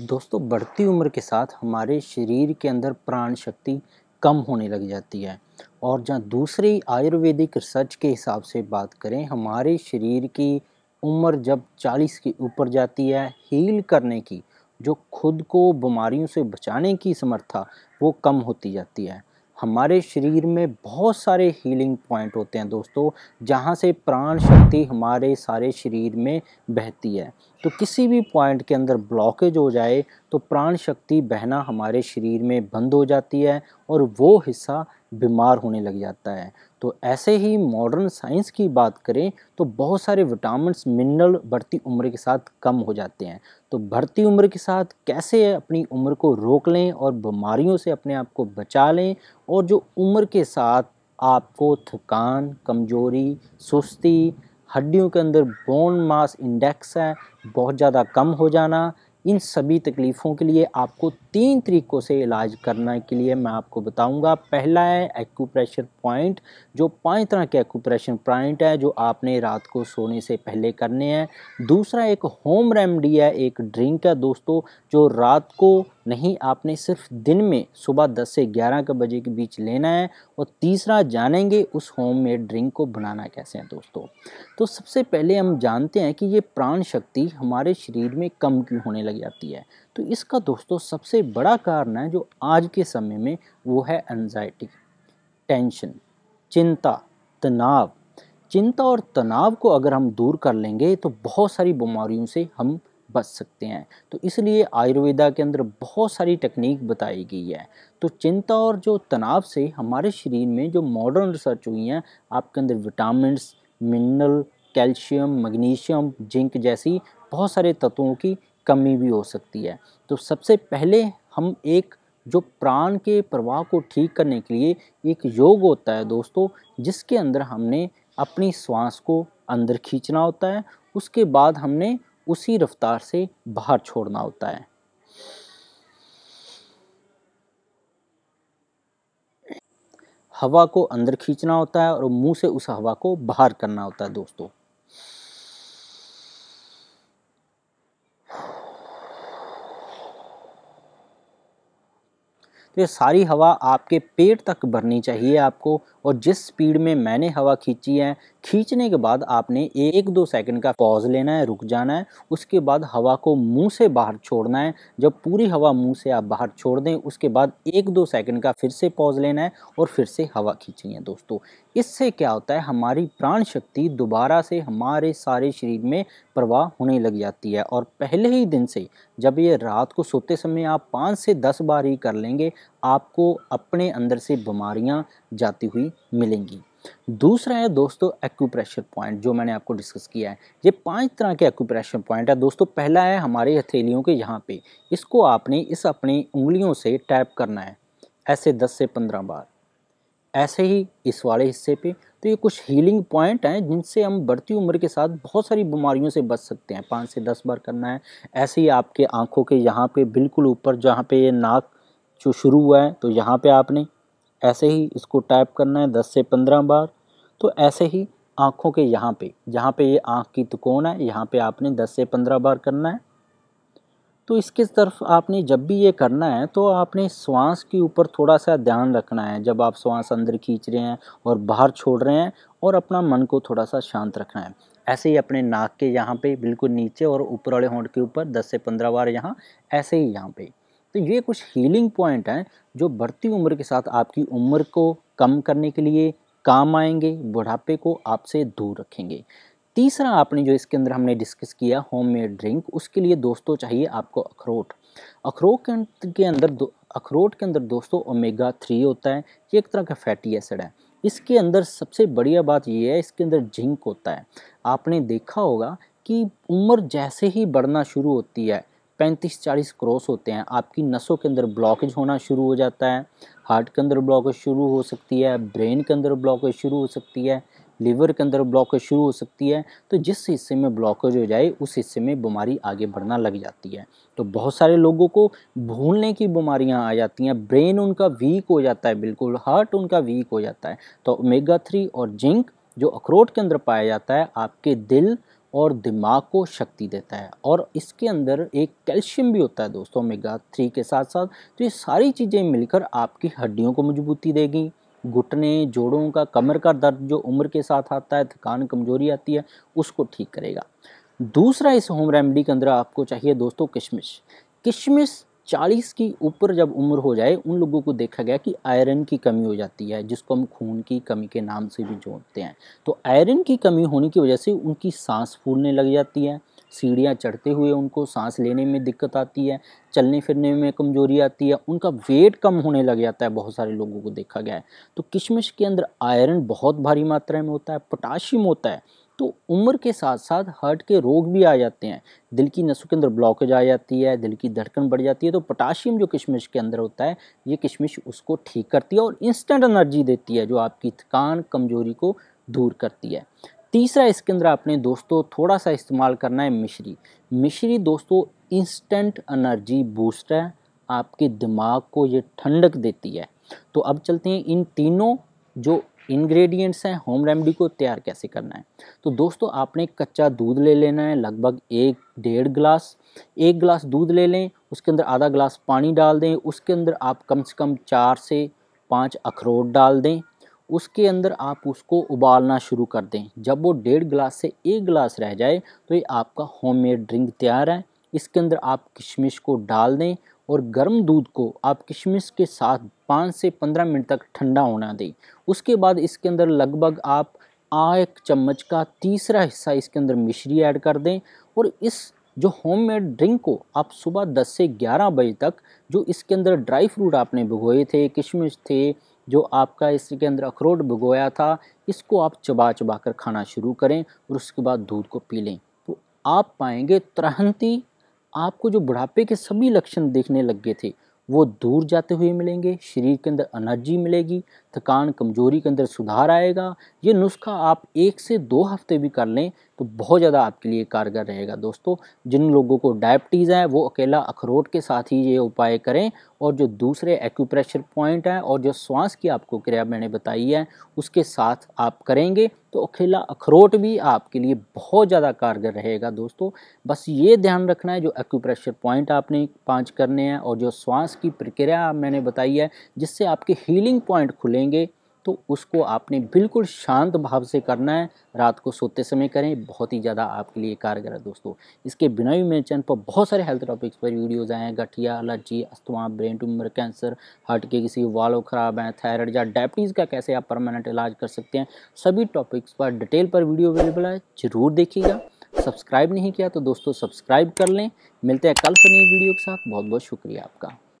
दोस्तों बढ़ती उम्र के साथ हमारे शरीर के अंदर प्राण शक्ति कम होने लग जाती है और जहाँ दूसरी आयुर्वेदिक रिसर्च के हिसाब से बात करें हमारे शरीर की उम्र जब 40 के ऊपर जाती है हील करने की जो खुद को बीमारियों से बचाने की समर्था वो कम होती जाती है हमारे शरीर में बहुत सारे हीलिंग पॉइंट होते हैं दोस्तों जहाँ से प्राण शक्ति हमारे सारे शरीर में बहती है तो किसी भी पॉइंट के अंदर ब्लॉकेज हो जाए तो प्राण शक्ति बहना हमारे शरीर में बंद हो जाती है और वो हिस्सा बीमार होने लग जाता है तो ऐसे ही मॉडर्न साइंस की बात करें तो बहुत सारे विटामिन मिनरल बढ़ती उम्र के साथ कम हो जाते हैं तो बढ़ती उम्र के साथ कैसे अपनी उम्र को रोक लें और बीमारियों से अपने आप को बचा लें और जो उम्र के साथ आपको थकान कमजोरी सुस्ती हड्डियों के अंदर बोन मास इंडेक्स है बहुत ज़्यादा कम हो जाना इन सभी तकलीफ़ों के लिए आपको तीन तरीक़ों से इलाज करने के लिए मैं आपको बताऊंगा पहला है एक्यूप्रेशर पॉइंट जो पांच तरह के एक्यूप्रेशर पॉइंट है जो आपने रात को सोने से पहले करने हैं दूसरा एक होम रेमडी है एक ड्रिंक है दोस्तों जो रात को नहीं आपने सिर्फ दिन में सुबह 10 से 11 के बजे के बीच लेना है और तीसरा जानेंगे उस होम मेड ड्रिंक को बनाना कैसे है दोस्तों तो सबसे पहले हम जानते हैं कि ये प्राण शक्ति हमारे शरीर में कम क्यों होने लग जाती है तो इसका दोस्तों सबसे बड़ा कारण है जो आज के समय में वो है एनजाइटी टेंशन चिंता तनाव चिंता और तनाव को अगर हम दूर कर लेंगे तो बहुत सारी बीमारियों से हम बच सकते हैं तो इसलिए आयुर्वेदा के अंदर बहुत सारी टेक्निक बताई गई है तो चिंता और जो तनाव से हमारे शरीर में जो मॉडर्न रिसर्च हुई हैं आपके अंदर vitamin mineral calcium magnesium zinc जैसी बहुत सारे तत्वों की कमी भी हो सकती है तो सबसे पहले हम एक जो प्राण के प्रवाह को ठीक करने के लिए एक योग होता है दोस्तों जिसके अंदर हमने अपनी श्वास को अंदर खींचना होता है उसके बाद हमने उसी रफ्तार से बाहर छोड़ना होता है हवा को अंदर खींचना होता है और मुंह से उस हवा को बाहर करना होता है दोस्तों तो ये सारी हवा आपके पेट तक भरनी चाहिए आपको और जिस स्पीड में मैंने हवा खींची है खींचने के बाद आपने एक दो सेकंड का पॉज लेना है रुक जाना है उसके बाद हवा को मुंह से बाहर छोड़ना है जब पूरी हवा मुंह से आप बाहर छोड़ दें उसके बाद एक दो सेकंड का फिर से पॉज लेना है और फिर से हवा खींचनी है दोस्तों इससे क्या होता है हमारी प्राण शक्ति दोबारा से हमारे सारे शरीर में प्रवाह होने लग जाती है और पहले ही दिन से जब ये रात को सोते समय आप पाँच से दस बार ही कर लेंगे आपको अपने अंदर से बीमारियाँ जाती हुई मिलेंगी दूसरा है दोस्तों एक्यूप्रेशर पॉइंट जो मैंने आपको डिस्कस किया है ये पांच तरह के एक्यूप्रेशर पॉइंट है दोस्तों पहला है हमारे हथेलियों के यहाँ पे इसको आपने इस अपनी उंगलियों से टैप करना है ऐसे दस से पंद्रह बार ऐसे ही इस वाले हिस्से पे तो ये कुछ हीलिंग पॉइंट हैं जिनसे हम बढ़ती उम्र के साथ बहुत सारी बीमारियों से बच सकते हैं पाँच से दस बार करना है ऐसे ही आपके आँखों के यहाँ पर बिल्कुल ऊपर जहाँ पर ये नाक जो शुरू हुआ है तो यहाँ पर आपने ऐसे ही इसको टाइप करना है दस से पंद्रह बार तो ऐसे ही आँखों के यहाँ पे जहाँ पे ये आँख की तिकोण है यहाँ पे आपने दस से पंद्रह बार करना है तो इसके तरफ आपने जब भी ये करना है तो आपने श्वास के ऊपर थोड़ा सा ध्यान रखना है जब आप श्वास अंदर खींच रहे हैं और बाहर छोड़ रहे हैं और अपना मन को थोड़ा सा शांत रखना है ऐसे ही अपने नाक के यहाँ पे बिल्कुल नीचे और ऊपर वाले होंठ के ऊपर 10 से 15 बार यहाँ ऐसे ही यहाँ पे तो ये कुछ हीलिंग पॉइंट हैं जो बढ़ती उम्र के साथ आपकी उम्र को कम करने के लिए काम आएंगे बुढ़ापे को आपसे दूर रखेंगे तीसरा आपने जो इसके अंदर हमने डिस्कस किया होम मेड ड्रिंक उसके लिए दोस्तों चाहिए आपको अखरोट अखरोट के अंदर अखरोट के अंदर दोस्तों ओमेगा थ्री होता है ये एक तरह का फैटी एसिड है इसके अंदर सबसे बढ़िया बात ये है इसके अंदर जिंक होता है आपने देखा होगा कि उम्र जैसे ही बढ़ना शुरू होती है पैंतीस चालीस क्रॉस होते हैं आपकी नसों के अंदर ब्लॉकेज होना शुरू हो जाता है हार्ट के अंदर ब्लॉकेज शुरू हो सकती है ब्रेन के अंदर ब्लॉकेज शुरू हो सकती है लीवर के अंदर ब्लॉकेज शुरू हो सकती है तो जिस हिस्से में ब्लॉकेज हो जाए उस हिस्से में बीमारी आगे बढ़ना लग जाती है तो बहुत सारे लोगों को भूलने की बीमारियां आ जाती हैं ब्रेन उनका वीक हो जाता है बिल्कुल हार्ट उनका वीक हो जाता है तो ओमेगा थ्री और जिंक जो अखरोट के अंदर पाया जाता है आपके दिल और दिमाग को शक्ति देता है और इसके अंदर एक कैल्शियम भी होता है दोस्तों ओमेगा थ्री के साथ साथ तो ये सारी चीज़ें मिलकर आपकी हड्डियों को मजबूती देगी घुटने जोड़ों का कमर का दर्द जो उम्र के साथ आता है थकान कमजोरी आती है उसको ठीक करेगा दूसरा इस होम रेमेडी के अंदर आपको चाहिए दोस्तों किशमिश किशमिश चालीस की ऊपर जब उम्र हो जाए उन लोगों को देखा गया कि आयरन की कमी हो जाती है जिसको हम खून की कमी के नाम से भी जोड़ते हैं तो आयरन की कमी होने की वजह से उनकी सांस फूलने लग जाती है सीढ़ियाँ चढ़ते हुए उनको सांस लेने में दिक्कत आती है चलने फिरने में कमजोरी आती है उनका वेट कम होने लग जाता है बहुत सारे लोगों को देखा गया है तो किशमिश के अंदर आयरन बहुत भारी मात्रा में होता है पोटाशियम होता है तो उम्र के साथ साथ हार्ट के रोग भी आ जाते हैं दिल की नसों के अंदर ब्लॉकेज आ जाती है दिल की धड़कन बढ़ जाती है तो पोटाशियम जो किशमिश के अंदर होता है ये किशमिश उसको ठीक करती है और इंस्टेंट एनर्जी देती है जो आपकी थकान कमजोरी को दूर करती है तीसरा इसके अंदर आपने दोस्तों थोड़ा सा इस्तेमाल करना है मिश्री मिश्री दोस्तों इंस्टेंट एनर्जी बूस्ट है आपके दिमाग को ये ठंडक देती है तो अब चलते हैं इन तीनों जो इंग्रेडिएंट्स हैं होम रेमेडी को तैयार कैसे करना है तो दोस्तों आपने कच्चा दूध ले लेना है लगभग एक डेढ़ गिलास एक गिलास दूध ले लें उसके अंदर आधा गिलास पानी डाल दें उसके अंदर आप कम से कम चार से पाँच अखरोट डाल दें उसके अंदर आप उसको उबालना शुरू कर दें जब वो डेढ़ गिलास से एक गिलास रह जाए तो ये आपका होममेड ड्रिंक तैयार है इसके अंदर आप किशमिश को डाल दें और गर्म दूध को आप किशमिश के साथ पाँच से पंद्रह मिनट तक ठंडा होना दें उसके बाद इसके अंदर लगभग आप एक चम्मच का तीसरा हिस्सा इसके अंदर मिश्री ऐड कर दें और इस जो होममेड ड्रिंक को आप सुबह 10 से 11 बजे तक जो इसके अंदर ड्राई फ्रूट आपने भिगोए थे किशमिश थे जो आपका इसके अंदर अखरोट भिगोया था इसको आप चबा चबा कर खाना शुरू करें और उसके बाद दूध को पी लें तो आप पाएंगे तुरंत आपको जो बुढ़ापे के सभी लक्षण देखने लग गए थे वो दूर जाते हुए मिलेंगे शरीर के अंदर एनर्जी मिलेगी थकान कमजोरी के अंदर सुधार आएगा ये नुस्खा आप एक से दो हफ्ते भी कर लें तो बहुत ज़्यादा आपके लिए कारगर रहेगा दोस्तों जिन लोगों को डायबिटीज़ है वो अकेला अखरोट के साथ ही ये उपाय करें और जो दूसरे एक्यूप्रेशर पॉइंट हैं और जो श्वास की आपको क्रिया मैंने बताई है उसके साथ आप करेंगे तो अकेला अखरोट भी आपके लिए बहुत ज़्यादा कारगर रहेगा दोस्तों बस ये ध्यान रखना है जो एक्यूप्रेशर पॉइंट आपने पाँच करने हैं और जो श्वास की प्रक्रिया मैंने बताई है जिससे आपके हीलिंग पॉइंट खुलेंगे तो उसको आपने बिल्कुल शांत भाव से करना है रात को सोते समय करें बहुत ही ज़्यादा आपके लिए कारगर है दोस्तों इसके बिना भी मेरे चैनल पर बहुत सारे हेल्थ टॉपिक्स पर वीडियोज़ आए हैं गठिया allergy asthma brain tumour cancer heart के किसी वालों ख़राब हैं थायराइड या डायबिटीज़ का कैसे आप परमानेंट इलाज कर सकते हैं सभी टॉपिक्स पर डिटेल पर वीडियो अवेलेबल है ज़रूर देखिएगा सब्सक्राइब नहीं किया तो दोस्तों सब्सक्राइब कर लें मिलते हैं कल से नई वीडियो के साथ बहुत बहुत शुक्रिया आपका